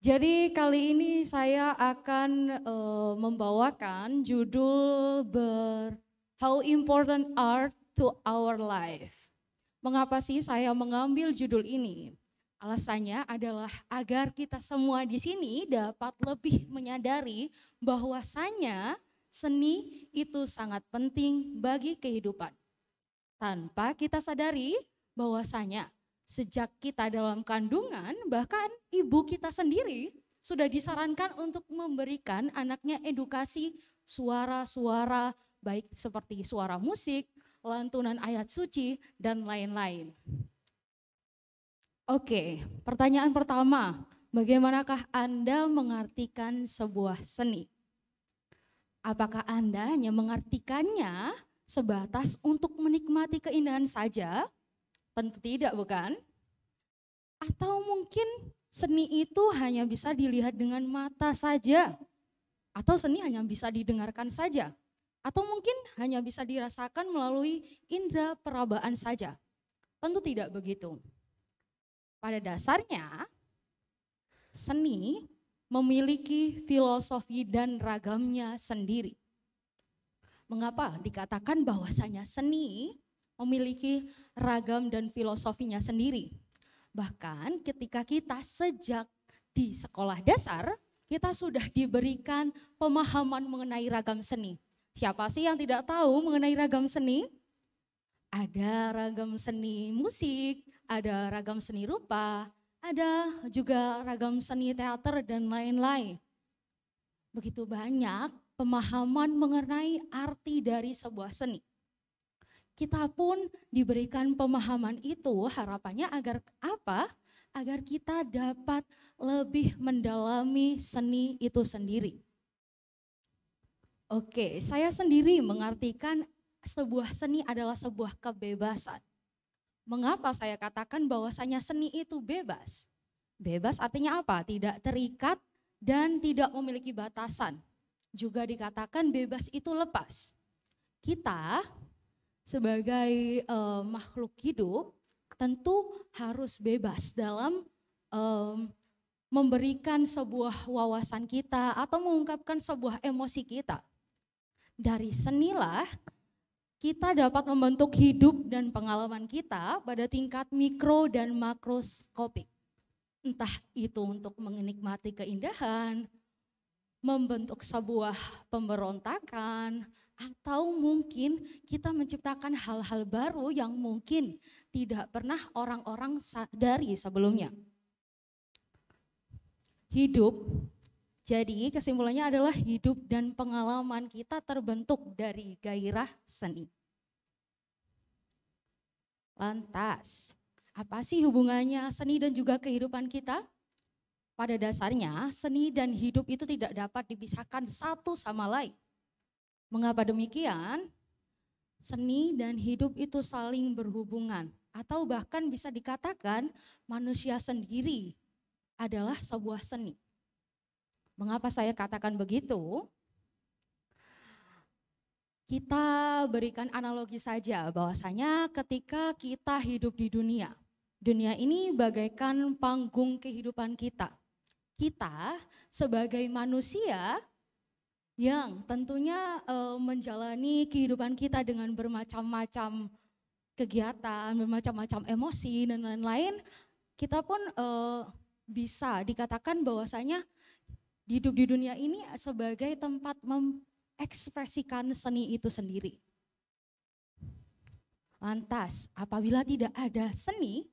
Jadi kali ini saya akan uh, membawakan judul ber How Important Art to Our Life. Mengapa sih saya mengambil judul ini? Alasannya adalah agar kita semua di sini dapat lebih menyadari bahwasanya seni itu sangat penting bagi kehidupan. Tanpa kita sadari bahwasanya sejak kita dalam kandungan, bahkan ibu kita sendiri sudah disarankan untuk memberikan anaknya edukasi suara-suara baik seperti suara musik, lantunan ayat suci, dan lain-lain. Oke, pertanyaan pertama, bagaimanakah Anda mengartikan sebuah seni? Apakah Anda hanya mengartikannya sebatas untuk menikmati keindahan saja, Tentu tidak, bukan? Atau mungkin seni itu hanya bisa dilihat dengan mata saja, atau seni hanya bisa didengarkan saja, atau mungkin hanya bisa dirasakan melalui indera perabaan saja. Tentu tidak begitu. Pada dasarnya, seni memiliki filosofi dan ragamnya sendiri. Mengapa dikatakan bahwasanya seni memiliki ragam dan filosofinya sendiri. Bahkan ketika kita sejak di sekolah dasar, kita sudah diberikan pemahaman mengenai ragam seni. Siapa sih yang tidak tahu mengenai ragam seni? Ada ragam seni musik, ada ragam seni rupa, ada juga ragam seni teater dan lain-lain. Begitu banyak pemahaman mengenai arti dari sebuah seni kita pun diberikan pemahaman itu harapannya agar apa? Agar kita dapat lebih mendalami seni itu sendiri. Oke, saya sendiri mengartikan sebuah seni adalah sebuah kebebasan. Mengapa saya katakan bahwasanya seni itu bebas? Bebas artinya apa? Tidak terikat dan tidak memiliki batasan. Juga dikatakan bebas itu lepas. Kita sebagai uh, makhluk hidup tentu harus bebas dalam um, memberikan sebuah wawasan kita atau mengungkapkan sebuah emosi kita. Dari senilah kita dapat membentuk hidup dan pengalaman kita pada tingkat mikro dan makroskopik. Entah itu untuk menikmati keindahan, membentuk sebuah pemberontakan, atau mungkin kita menciptakan hal-hal baru yang mungkin tidak pernah orang-orang sadari sebelumnya. Hidup, jadi kesimpulannya adalah hidup dan pengalaman kita terbentuk dari gairah seni. Lantas, apa sih hubungannya seni dan juga kehidupan kita? Pada dasarnya, seni dan hidup itu tidak dapat dipisahkan satu sama lain. Mengapa demikian? Seni dan hidup itu saling berhubungan atau bahkan bisa dikatakan manusia sendiri adalah sebuah seni. Mengapa saya katakan begitu? Kita berikan analogi saja bahwasanya ketika kita hidup di dunia, dunia ini bagaikan panggung kehidupan kita. Kita sebagai manusia yang tentunya uh, menjalani kehidupan kita dengan bermacam-macam kegiatan, bermacam-macam emosi dan lain-lain, kita pun uh, bisa dikatakan bahwasanya hidup di dunia ini sebagai tempat mengekspresikan seni itu sendiri. Lantas, apabila tidak ada seni,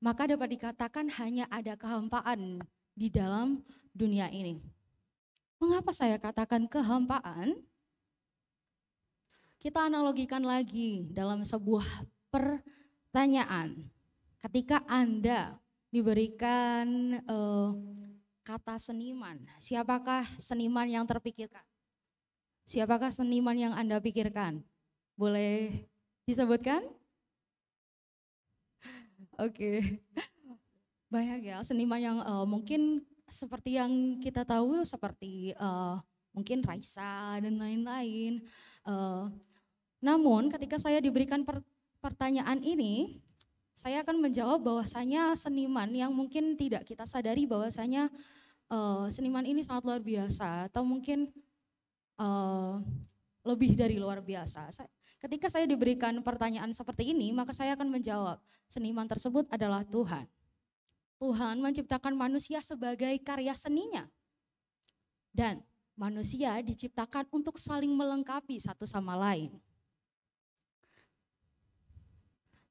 maka dapat dikatakan hanya ada kehampaan di dalam dunia ini. Mengapa saya katakan kehampaan? Kita analogikan lagi dalam sebuah pertanyaan. Ketika Anda diberikan eh, kata seniman, siapakah seniman yang terpikirkan? Siapakah seniman yang Anda pikirkan? Boleh disebutkan? Oke. Okay. Banyak ya seniman yang uh, mungkin seperti yang kita tahu seperti uh, mungkin Raisa dan lain-lain. Uh, namun ketika saya diberikan per pertanyaan ini, saya akan menjawab bahwasanya seniman yang mungkin tidak kita sadari bahwasanya uh, seniman ini sangat luar biasa atau mungkin uh, lebih dari luar biasa. ketika saya diberikan pertanyaan seperti ini, maka saya akan menjawab seniman tersebut adalah Tuhan. Tuhan menciptakan manusia sebagai karya seninya. Dan manusia diciptakan untuk saling melengkapi satu sama lain.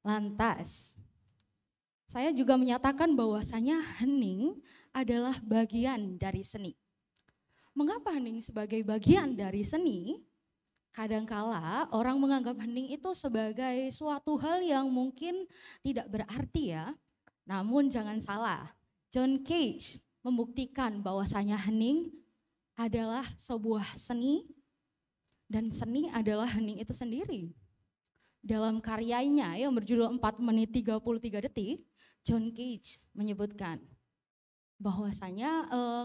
Lantas, saya juga menyatakan bahwasanya hening adalah bagian dari seni. Mengapa hening sebagai bagian dari seni? Kadangkala orang menganggap hening itu sebagai suatu hal yang mungkin tidak berarti ya, namun jangan salah, John Cage membuktikan bahwasanya hening adalah sebuah seni dan seni adalah hening itu sendiri. Dalam karyanya yang berjudul 4 menit 33 detik, John Cage menyebutkan bahwasanya eh,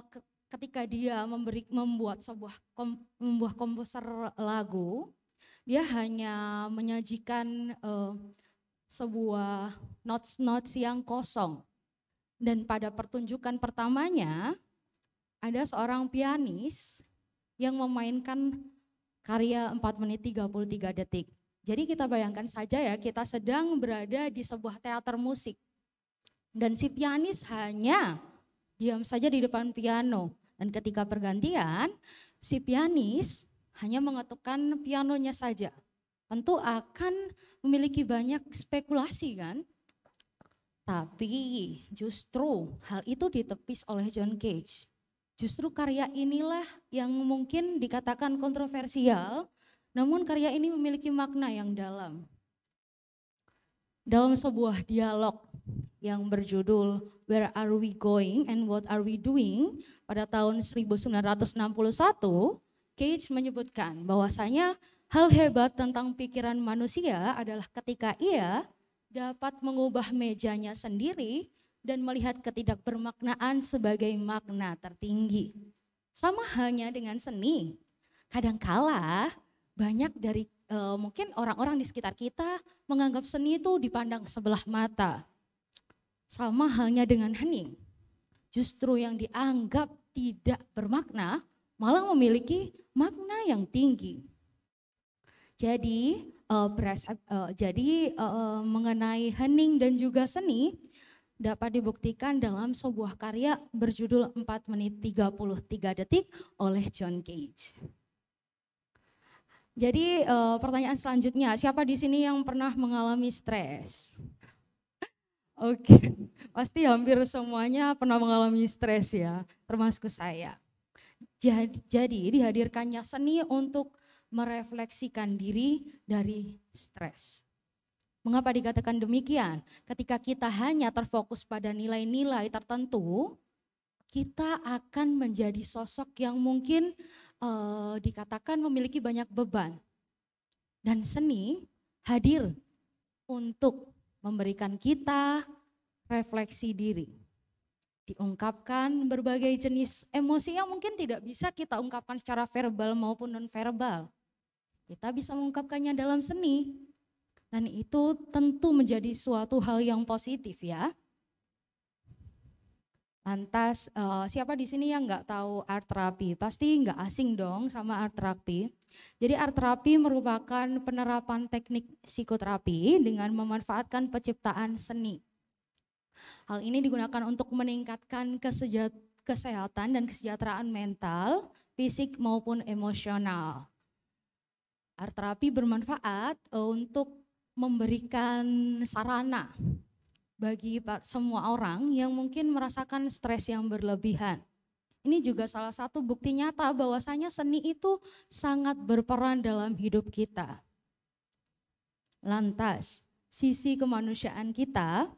ketika dia memberi membuat sebuah kom, membuat komposer lagu, dia hanya menyajikan eh, sebuah notes-notes yang kosong. Dan pada pertunjukan pertamanya, ada seorang pianis yang memainkan karya 4 menit 33 detik. Jadi kita bayangkan saja ya, kita sedang berada di sebuah teater musik. Dan si pianis hanya diam saja di depan piano. Dan ketika pergantian, si pianis hanya mengetukkan pianonya saja tentu akan memiliki banyak spekulasi kan. Tapi justru hal itu ditepis oleh John Cage. Justru karya inilah yang mungkin dikatakan kontroversial, namun karya ini memiliki makna yang dalam. Dalam sebuah dialog yang berjudul Where Are We Going and What Are We Doing pada tahun 1961, Cage menyebutkan bahwasanya Hal hebat tentang pikiran manusia adalah ketika ia dapat mengubah mejanya sendiri dan melihat ketidakbermaknaan sebagai makna tertinggi. Sama halnya dengan seni. Kadangkala banyak dari e, mungkin orang-orang di sekitar kita menganggap seni itu dipandang sebelah mata. Sama halnya dengan hening. Justru yang dianggap tidak bermakna malah memiliki makna yang tinggi. Jadi uh, uh, jadi uh, mengenai hening dan juga seni dapat dibuktikan dalam sebuah karya berjudul 4 menit 33 detik oleh John Cage. Jadi uh, pertanyaan selanjutnya, siapa di sini yang pernah mengalami stres? Oke, okay. pasti hampir semuanya pernah mengalami stres ya, termasuk saya. Jadi, jadi dihadirkannya seni untuk merefleksikan diri dari stres. Mengapa dikatakan demikian? Ketika kita hanya terfokus pada nilai-nilai tertentu, kita akan menjadi sosok yang mungkin e, dikatakan memiliki banyak beban. Dan seni hadir untuk memberikan kita refleksi diri. Diungkapkan berbagai jenis emosi yang mungkin tidak bisa kita ungkapkan secara verbal maupun non-verbal. Kita bisa mengungkapkannya dalam seni. Dan itu tentu menjadi suatu hal yang positif ya. Lantas uh, siapa di sini yang nggak tahu art terapi? Pasti nggak asing dong sama art terapi. Jadi art terapi merupakan penerapan teknik psikoterapi dengan memanfaatkan penciptaan seni. Hal ini digunakan untuk meningkatkan kesejahteraan dan kesejahteraan mental, fisik maupun emosional. Art terapi bermanfaat eh, untuk memberikan sarana bagi semua orang yang mungkin merasakan stres yang berlebihan. Ini juga salah satu bukti nyata bahwasanya seni itu sangat berperan dalam hidup kita. Lantas, sisi kemanusiaan kita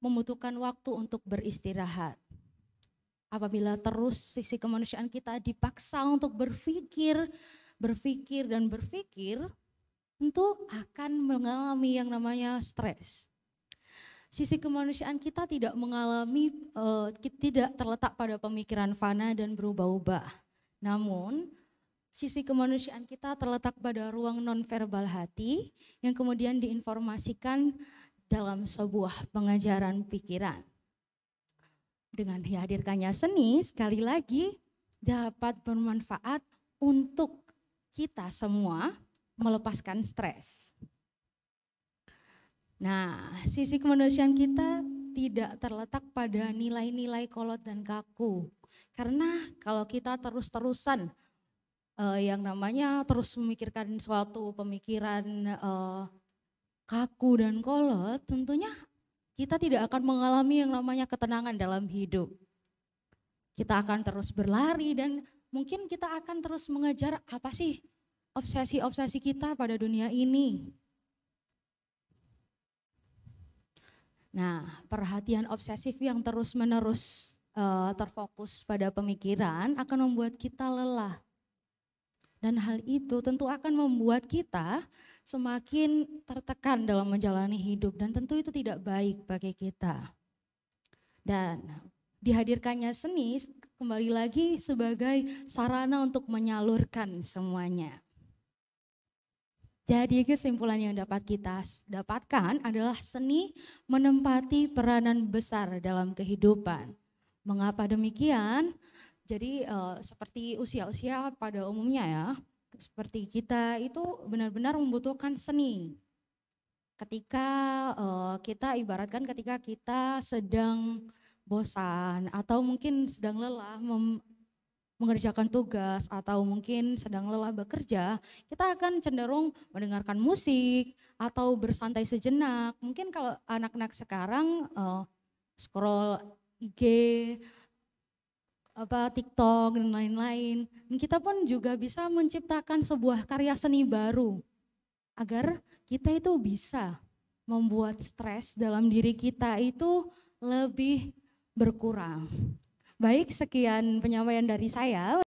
membutuhkan waktu untuk beristirahat. Apabila terus sisi kemanusiaan kita dipaksa untuk berpikir berpikir dan berpikir, tentu akan mengalami yang namanya stres. Sisi kemanusiaan kita tidak mengalami, uh, tidak terletak pada pemikiran fana dan berubah-ubah. Namun, sisi kemanusiaan kita terletak pada ruang nonverbal hati yang kemudian diinformasikan dalam sebuah pengajaran pikiran. Dengan dihadirkannya seni, sekali lagi dapat bermanfaat untuk kita semua melepaskan stres. Nah, sisi kemanusiaan kita tidak terletak pada nilai-nilai kolot dan kaku. Karena kalau kita terus-terusan eh, yang namanya terus memikirkan suatu pemikiran eh, kaku dan kolot, tentunya kita tidak akan mengalami yang namanya ketenangan dalam hidup. Kita akan terus berlari dan mungkin kita akan terus mengejar apa sih obsesi-obsesi kita pada dunia ini. Nah, perhatian obsesif yang terus-menerus uh, terfokus pada pemikiran akan membuat kita lelah. Dan hal itu tentu akan membuat kita semakin tertekan dalam menjalani hidup dan tentu itu tidak baik bagi kita. Dan dihadirkannya seni kembali lagi sebagai sarana untuk menyalurkan semuanya. Jadi kesimpulan yang dapat kita dapatkan adalah seni menempati peranan besar dalam kehidupan. Mengapa demikian? Jadi eh, seperti usia-usia pada umumnya ya, seperti kita itu benar-benar membutuhkan seni. Ketika eh, kita ibaratkan ketika kita sedang bosan atau mungkin sedang lelah mengerjakan tugas atau mungkin sedang lelah bekerja, kita akan cenderung mendengarkan musik atau bersantai sejenak. Mungkin kalau anak-anak sekarang uh, scroll IG, apa TikTok dan lain-lain. Kita pun juga bisa menciptakan sebuah karya seni baru agar kita itu bisa membuat stres dalam diri kita itu lebih berkurang. Baik, sekian penyampaian dari saya.